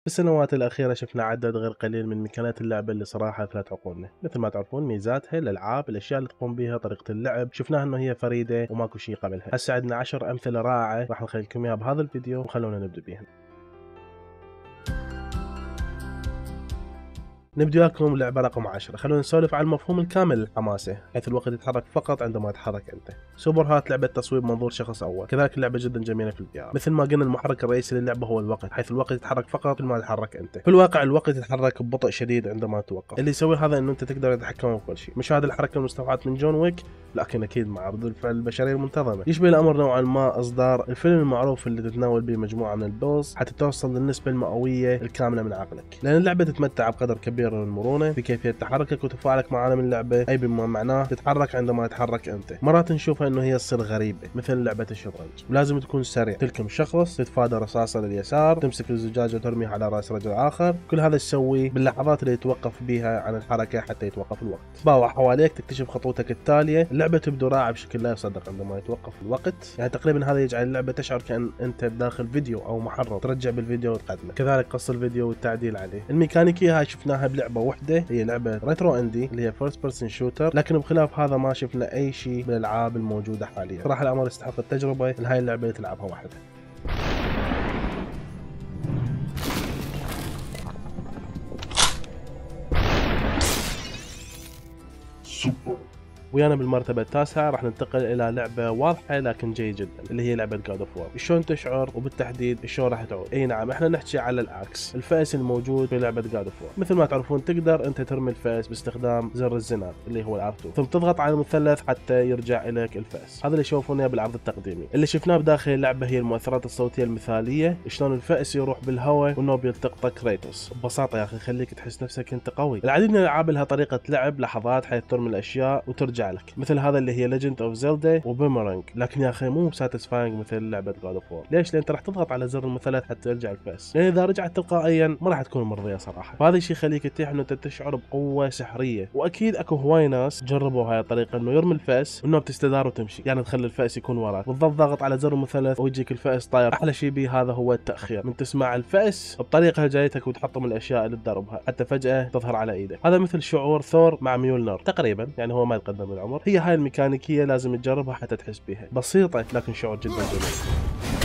في السنوات الأخيرة شفنا عدد غير قليل من إمكانيات اللعبة اللي صراحة أثرت عقولنا، مثل ما تعرفون ميزاتها، الألعاب، الأشياء اللي تقوم بها، طريقة اللعب، شفناها إنه هي فريدة وماكو شيء قبلها، هسه عندنا عشر أمثلة رائعة راح نخلي لكم إياها بهذا الفيديو وخلونا نبدأ بيها. نبدأ وياكم اللعبه رقم 10 خلونا نسولف عن المفهوم الكامل للحماسة حيث الوقت يتحرك فقط عندما تتحرك أنت سوبر هات لعبة تصويب منظور شخص أول كذلك اللعبة جدا جميلة في الفيار مثل ما قلنا المحرك الرئيسي للعبة هو الوقت حيث الوقت يتحرك فقط ما تتحرك أنت في الواقع الوقت يتحرك ببطء شديد عندما توقف اللي يسوي هذا أنه أنت تقدر تتحكم بكل شيء مشاهد الحركة المستوحاة من جون ويك لكن أكيد مع ردود الفعل البشرية المنتظمة يشبه الأمر نوعا ما إصدار الفيلم المعروف اللي تتناول به مجموعة من البوز حتى توصل للنسبة المئوية الكاملة من عقلك لأن اللعبة تتمتع بقدر كبير كبيرة من المرونة كيفيه تحركك وتفاعلك مع عالم اللعبة أي بما معناه تتحرك عندما تتحرك أنت مرات نشوفها أنه هي تصير غريبة مثل لعبة الشطرنج ولازم تكون سريع تلكم شخص تتفادى رصاصة لليسار تمسك الزجاجة وترميها على رأس رجل آخر كل هذا تسويه باللحظات اللي يتوقف بها عن الحركة حتى يتوقف الوقت باوع حواليك تكتشف خطوتك التالية اللعبة تبدو رائعة بشكل لا يصدق عندما يتوقف الوقت يعني تقريبا هذا يجعل اللعبة تشعر كأن أنت بداخل فيديو أو محرر ترجع بالفيديو وتقدمه كذلك قص الفيديو والتعديل عليه الميكانيكية هاي شفناها لعب لعبه واحده هي لعبه ريترو اندي اللي هي فيرست بيرسون شوتر لكن بخلاف هذا ما شفنا اي شيء من الالعاب الموجوده حاليا صراحه الامر يستحق التجربه هاي اللعبه تلعبها وحدها ويانا بالمرتبه التاسعه راح ننتقل الى لعبه واضحه لكن جيده جدا اللي هي لعبه جاد اوف وور شلون تشعر وبالتحديد شلون راح تعود اي نعم احنا نحكي على العكس الفأس الموجود في لعبه جاد اوف وور مثل ما تعرفون تقدر انت ترمي الفأس باستخدام زر الزنار اللي هو الار ثم تضغط على المثلث حتى يرجع لك الفأس هذا اللي شوفونه بالعرض التقديمي اللي شفناه بداخل اللعبه هي المؤثرات الصوتيه المثاليه شلون الفأس يروح بالهواء والنوب يلتقطه كريتوس ببساطه يا اخي خليك تحس نفسك انت قوي العديد من الالعاب لها طريقه لعب لحظات حيث ترمي الاشياء وترجع لك مثل هذا اللي هي ليجند اوف زيلدا وبومرانج لكن يا اخي مو ساتيسفاينج مثل لعبه جاد اوف وور ليش؟ لان انت راح تضغط على زر المثلث حتى يرجع الفاس لان اذا رجعت تلقائيا ما راح تكون مرضيه صراحه فهذا الشيء يخليك تتيح انه انت تشعر بقوه سحريه واكيد اكو هواي ناس جربوا هاي الطريقه انه يرمي الفاس وانه بتستدار وتمشي يعني تخلي الفاس يكون وراك وتضل ضاغط على زر المثلث ويجيك الفاس طاير احلى شيء به هذا هو التاخير من تسمع الفاس بطريقه جايتك وتحطم الاشياء اللي تضربها حتى فجاه تظهر على ايدك هذا مثل شعور ثور مع ميولنر تقريبا يعني هو ما يتقدم بالعمر هي هاي الميكانيكيه لازم تجربها حتى تحس بيها بسيطه لكن شعور جدا جميل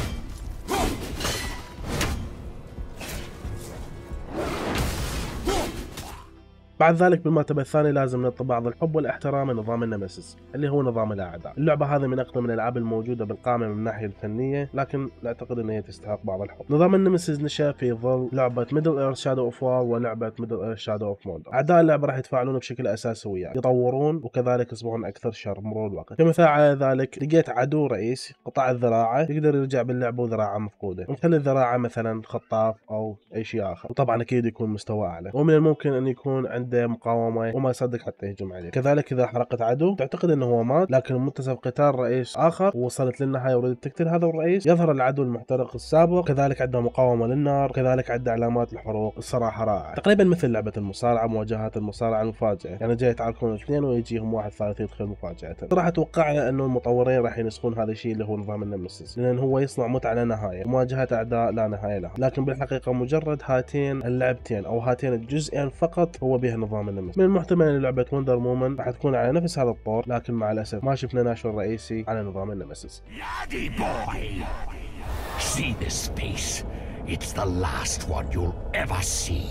بعد ذلك بالمرتبة الثانية لازم نعطي بعض الحب والاحترام لنظام النمسيس اللي هو نظام الأعداء اللعبة هذه من أقدم الألعاب الموجودة بالقائمة من الناحية الفنية لكن نعتقد أنها تستحق بعض الحب نظام النمسيس نشأ في ظل لعبة ميدل ايرث شادو اوف وار ولعبة ميدل ايرث شادو اوف مود أعداء اللعبة راح يتفاعلون بشكل أساسي وياك يطورون وكذلك يصبحون أكثر شر مرور الوقت كمثال على ذلك لقيت عدو رئيسي قطع الذراعة يقدر يرجع باللعبة وذراعة مفقودة نخلي الذراعة مثلا خطاف أو أي شيء آخر وطبعا أكيد يكون مستوى أعلى ومن الممكن أن يكون عند عنده مقاومه وما يصدق حتى يهجم عليه كذلك اذا حرقت عدو تعتقد انه هو مات لكن منتصف قتال رئيس اخر وصلت للنهايه وريد تقتل هذا الرئيس يظهر العدو المحترق السابق كذلك عنده مقاومه للنار كذلك عنده علامات الحروق الصراحه رائعه تقريبا مثل لعبه المصارعه مواجهات المصارعه المفاجئه يعني جاي يتعاركون اثنين ويجيهم واحد ثالث يدخل مفاجاه صراحه اتوقع انه المطورين راح ينسخون هذا الشيء اللي هو نظام النمسيس لان هو يصنع متعه لا نهايه مواجهه اعداء لا نهايه لها لكن بالحقيقه مجرد هاتين اللعبتين او هاتين الجزئين فقط هو بها فيها نظام النمس من المحتمل ان لعبه وندر مومن راح تكون على نفس هذا الطور لكن مع الاسف ما شفنا ناشر رئيسي على نظام النمسيس See this piece. It's the last one you'll ever see.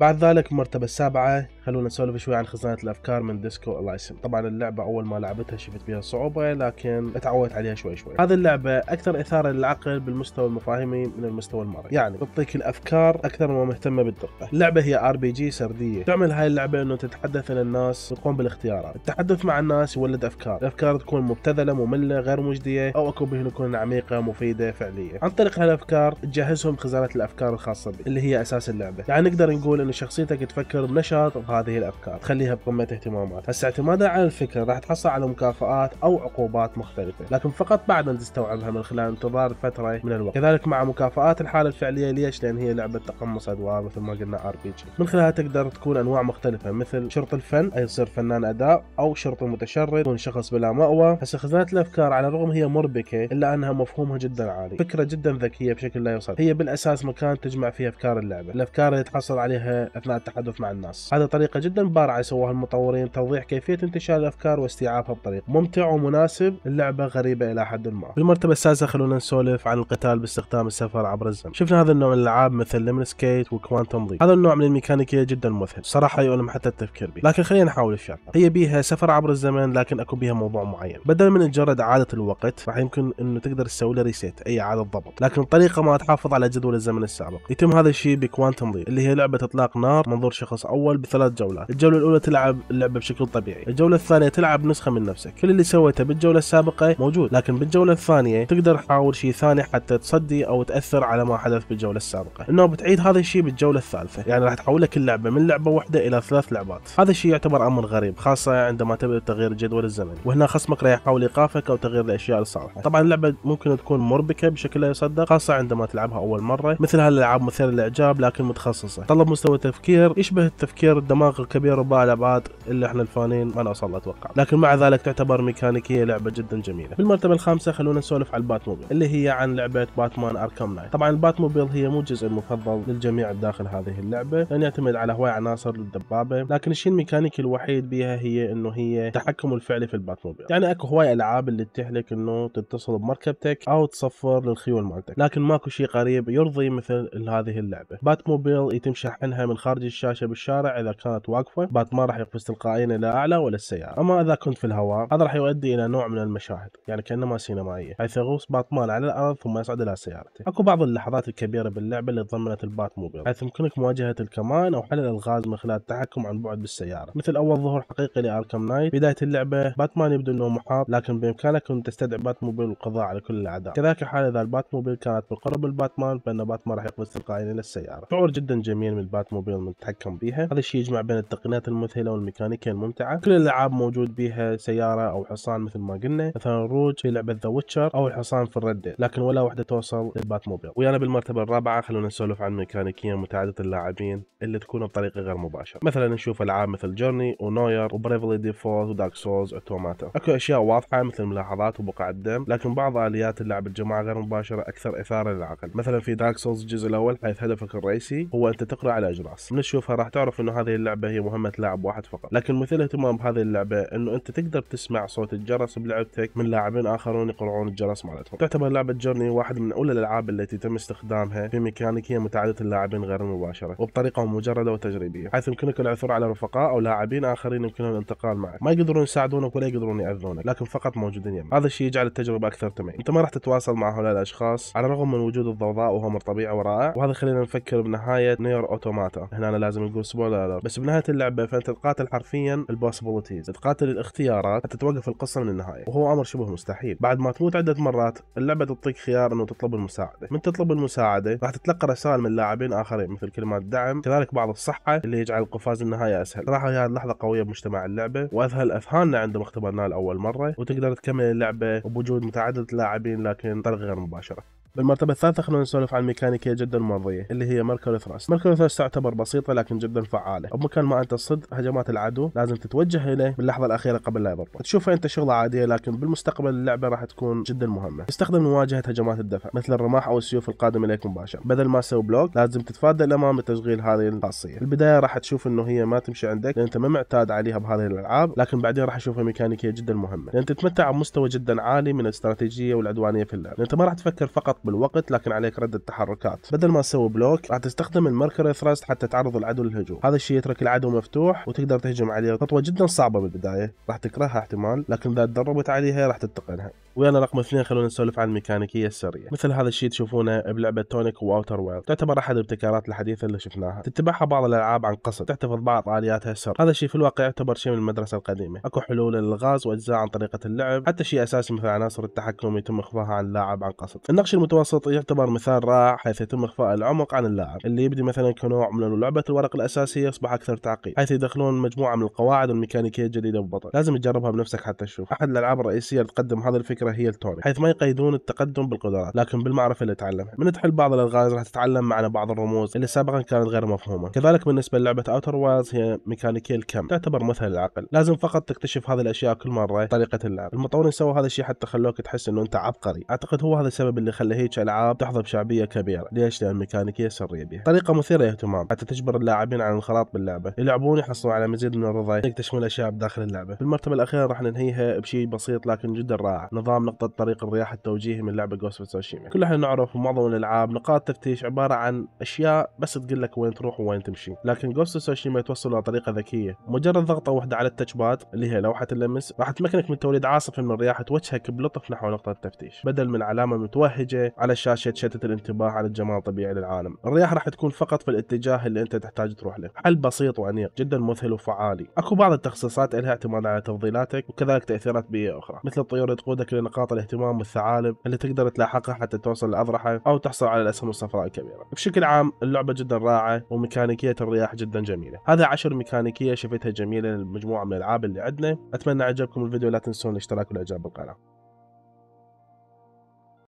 بعد ذلك المرتبة السابعة خلونا نسولف شوي عن خزانة الأفكار من ديسكو الايسن طبعا اللعبة أول ما لعبتها شفت بها صعوبة لكن اتعودت عليها شوي شوي هذه اللعبة أكثر إثارة للعقل بالمستوى المفاهيمي من المستوى المرئي يعني تعطيك الأفكار أكثر ما مهتمة بالدقة اللعبة هي ار بي جي سردية تعمل هاي اللعبة أنه تتحدث إلى الناس تقوم بالاختيارات التحدث مع الناس يولد أفكار الأفكار تكون مبتذلة مملة غير مجدية أو أكو بهن تكون عميقة مفيدة فعلية عن طريق هالأفكار تجهزهم خزانة الأفكار الخاصة بي اللي هي أساس اللعبة يعني نقدر نقول ان شخصيتك تفكر بنشاط بهذه الافكار تخليها بقمه اهتمامات هسه اعتمادا على الفكر راح تحصل على مكافآت او عقوبات مختلفه لكن فقط بعد ان تستوعبها من خلال انتظار فتره من الوقت كذلك مع مكافآت الحاله الفعليه ليش لان هي لعبه تقمص ادوار مثل ما قلنا ار بي جي من خلالها تقدر تكون انواع مختلفه مثل شرط الفن اي تصير فنان اداء او شرط متشرد يكون شخص بلا مأوى هسه خزانه الافكار على الرغم هي مربكه الا انها مفهومها جدا عالي فكره جدا ذكيه بشكل لا يصدق هي بالاساس مكان تجمع فيه افكار اللعبه الافكار اللي تحصل عليها اثناء التحدث مع الناس هذا طريقه جدا بارعه سووها المطورين توضيح كيفيه انتشار الافكار واستيعابها بطريقه ممتع ومناسب اللعبه غريبه الى حد ما بالمرتبه السادسه خلونا نسولف عن القتال باستخدام السفر عبر الزمن شفنا هذا النوع من الالعاب مثل ليمن سكيت وكوانتم ضيق هذا النوع من الميكانيكيه جدا مذهل صراحه يؤلم حتى التفكير به لكن خلينا نحاول الشرح هي بيها سفر عبر الزمن لكن اكو بيها موضوع معين بدل من مجرد اعاده الوقت راح يمكن انه تقدر تسوي له ريسيت اي اعاده ضبط لكن طريقه ما تحافظ على جدول الزمن السابق يتم هذا الشيء بكوانتم ضيق اللي هي لعبه اطلاق اطلاق نار منظور شخص اول بثلاث جولات الجوله الاولى تلعب اللعبه بشكل طبيعي الجوله الثانيه تلعب نسخه من نفسك كل اللي سويته بالجوله السابقه موجود لكن بالجوله الثانيه تقدر تحاول شيء ثاني حتى تصدي او تاثر على ما حدث بالجوله السابقه انه بتعيد هذا الشيء بالجوله الثالثه يعني راح تحول لك اللعبه من لعبه واحده الى ثلاث لعبات هذا الشيء يعتبر امر غريب خاصه عندما تبدا تغيير الجدول الزمني وهنا خصمك راح يحاول ايقافك او تغيير الاشياء الصالحه طبعا اللعبه ممكن تكون مربكه بشكل لا يصدق خاصه عندما تلعبها اول مره مثل هالالعاب مثيره للاعجاب لكن متخصصه طلب مستوى هو تفكير يشبه التفكير الدماغ الكبير وباع الابعاد اللي احنا الفانين ما نوصل له اتوقع لكن مع ذلك تعتبر ميكانيكيه لعبه جدا جميله بالمرتبه الخامسه خلونا نسولف على الباتموبيل اللي هي عن لعبه باتمان اركام نايت طبعا الباتموبيل هي مو جزء المفضل للجميع داخل هذه اللعبه لان يعتمد على هواي عناصر للدبابه لكن الشيء الميكانيكي الوحيد بها هي انه هي التحكم الفعلي في الباتموبيل يعني اكو هواي العاب اللي تهلك انه تتصل بمركبتك او تصفر للخيول مالتك لكن ماكو شيء قريب يرضي مثل هذه اللعبه باتموبيل يتم شحنها من خارج الشاشه بالشارع اذا كانت واقفه بات ما راح يقفز تلقائيا الى اعلى ولا السياره اما اذا كنت في الهواء هذا راح يؤدي الى نوع من المشاهد يعني كانما سينمائيه حيث يغوص باتمان على الارض ثم يصعد الى سيارته اكو بعض اللحظات الكبيره باللعبه اللي تضمنت البات موبيل حيث يمكنك مواجهه الكمان او حل الالغاز من خلال التحكم عن بعد بالسياره مثل اول ظهور حقيقي لاركم نايت بدايه اللعبه باتمان يبدو انه محاط لكن بامكانك ان تستدعي بات موبيل والقضاء على كل الاعداء كذلك حال اذا البات موبيل كانت بقرب الباتمان فان باتمان راح يقفز تلقائيا الى السياره شعور جدا جميل من البات موبيل المتحكم بها هذا الشيء يجمع بين التقنيات المذهلة والميكانيكية الممتعة كل الألعاب موجود بها سيارة أو حصان مثل ما قلنا مثلا روج في لعبة ذا ويتشر أو الحصان في الردة لكن ولا واحدة توصل موبيل ويانا بالمرتبة الرابعة خلونا نسولف عن ميكانيكية متعددة اللاعبين اللي تكون بطريقة غير مباشرة مثلا نشوف ألعاب مثل جورني ونوير وبريفلي ديفولت ودارك سولز اوتوماتا اكو اشياء واضحة مثل الملاحظات وبقع الدم لكن بعض آليات اللعب الجماعة غير مباشرة أكثر إثارة للعقل مثلا في دارك سولز الجزء الأول حيث هدفك الرئيسي هو أنت تقرأ على الراس من تشوفها راح تعرف انه هذه اللعبه هي مهمه لاعب واحد فقط لكن مثير اهتمام بهذه اللعبه انه انت تقدر تسمع صوت الجرس بلعبتك من لاعبين اخرون يقرعون الجرس مالتهم تعتبر لعبه جيرني واحد من اولى الالعاب التي تم استخدامها في ميكانيكيه متعدده اللاعبين غير المباشره وبطريقه مجرده وتجريبيه حيث يمكنك العثور على رفقاء او لاعبين اخرين يمكنهم الانتقال معك ما يقدرون يساعدونك ولا يقدرون ياذونك لكن فقط موجودين يمك هذا الشيء يجعل التجربه اكثر تميز انت ما راح تتواصل مع هؤلاء الاشخاص على الرغم من وجود الضوضاء وهو طبيعي ورائع وهذا خلينا نفكر بنهايه نير اوتوما معناته آه. هنا أنا لازم نقول سبويلر لا بس بنهايه اللعبه فانت تقاتل حرفيا البوسيبيليتيز تقاتل الاختيارات حتى توقف القصه من النهايه وهو امر شبه مستحيل بعد ما تموت عده مرات اللعبه تعطيك خيار انه تطلب المساعده من تطلب المساعده راح تتلقى رسائل من لاعبين اخرين مثل كلمات دعم كذلك بعض الصحه اللي يجعل القفاز النهايه اسهل راح هي لحظه قويه بمجتمع اللعبه واذهل اذهاننا عندما اختبرناها لاول مره وتقدر تكمل اللعبه وبوجود متعدد لاعبين لكن بطريقه غير مباشره بالمرتبة الثالثة خلونا نسولف عن ميكانيكية جدا مرضية اللي هي ميركوري ثراست. ميركوري ثراست تعتبر بسيطة لكن جدا فعالة بمكان ما انت تصد هجمات العدو لازم تتوجه اليه باللحظة الأخيرة قبل لا يضربك تشوفها انت شغلة عادية لكن بالمستقبل اللعبة راح تكون جدا مهمة تستخدم مواجهة هجمات الدفع مثل الرماح أو السيوف القادمة إليك مباشرة بدل ما تسوي بلوك لازم تتفادى الأمام بتشغيل هذه الخاصية البداية راح تشوف انه هي ما تمشي عندك لان انت ما معتاد عليها بهذه الالعاب لكن بعدين راح تشوفها ميكانيكيه جدا مهمه لان تتمتع بمستوى جدا عالي من الاستراتيجيه والعدوانيه في اللعبة. لان انت ما راح تفكر فقط بالوقت لكن عليك رد التحركات بدل ما تسوي بلوك راح تستخدم المركر ثراست حتى تعرض العدو للهجوم هذا الشيء يترك العدو مفتوح وتقدر تهجم عليه خطوه جدا صعبه بالبدايه راح تكرهها احتمال لكن اذا تدربت عليها راح تتقنها ويانا رقم اثنين خلونا نسولف عن الميكانيكيه السريه مثل هذا الشيء تشوفونه بلعبه تونيك واوتر ويلد تعتبر احد الابتكارات الحديثه اللي شفناها تتبعها بعض الالعاب عن قصد تحتفظ بعض الياتها السر هذا الشيء في الواقع يعتبر شيء من المدرسه القديمه اكو حلول للغاز واجزاء عن طريقه اللعب حتى شيء اساسي مثل عناصر التحكم يتم اخفاها عن اللاعب عن قصد النقش المتوسط يعتبر مثال رائع حيث يتم اخفاء العمق عن اللاعب اللي يبدي مثلا كنوع من لعبه الورق الاساسيه يصبح اكثر تعقيد حيث يدخلون مجموعه من القواعد والميكانيكيه الجديده ببطء لازم تجربها بنفسك حتى تشوف احد الالعاب الرئيسيه تقدم هذا الفكره الفكره هي التوري حيث ما يقيدون التقدم بالقدرات لكن بالمعرفه اللي تعلمها من تحل بعض الالغاز راح تتعلم معنا بعض الرموز اللي سابقا كانت غير مفهومه كذلك بالنسبه للعبه اوتر وايز هي ميكانيكيه الكم تعتبر مثل العقل لازم فقط تكتشف هذه الاشياء كل مره طريقه اللعب المطورين سووا هذا الشيء حتى خلوك تحس انه انت عبقري اعتقد هو هذا السبب اللي خلى هيك العاب تحظى بشعبيه كبيره ليش لان الميكانيكيه سريه بها طريقه مثيره للاهتمام حتى تجبر اللاعبين على الانخراط باللعبه يلعبون يحصلوا على مزيد من الرضا يكتشفون الاشياء بداخل اللعبه المرتبه الاخيره راح ننهيها بشيء بسيط لكن جدا رائع نظام نظام نقطة طريق الرياح التوجيهي من لعبة جوست تسوشيما كل احنا نعرف معظم الألعاب نقاط تفتيش عبارة عن أشياء بس تقول لك وين تروح ووين تمشي لكن جوست تسوشيما يتوصلوا بطريقة ذكية مجرد ضغطة واحدة على التشبات اللي هي لوحة اللمس راح تمكنك من توليد عاصفة من الرياح توجهك بلطف نحو نقطة التفتيش بدل من علامة متوهجة على الشاشة تشتت الانتباه على الجمال الطبيعي للعالم الرياح راح تكون فقط في الاتجاه اللي انت تحتاج تروح له حل بسيط وأنيق جدا مذهل وفعالي اكو بعض التخصيصات لها اعتماد على تفضيلاتك وكذلك تأثيرات بيئية أخرى مثل الطيور اللي تقودك نقاط الاهتمام والثعالب اللي تقدر تلاحقها حتى توصل للأضرحة أو تحصل على الأسهم الصفراء الكبيرة بشكل عام اللعبة جدا رائعة وميكانيكية الرياح جدا جميلة هذا عشر ميكانيكية شفتها جميلة للمجموعة من الألعاب اللي عندنا أتمنى عجبكم الفيديو لا تنسون الاشتراك والإعجاب بالقناة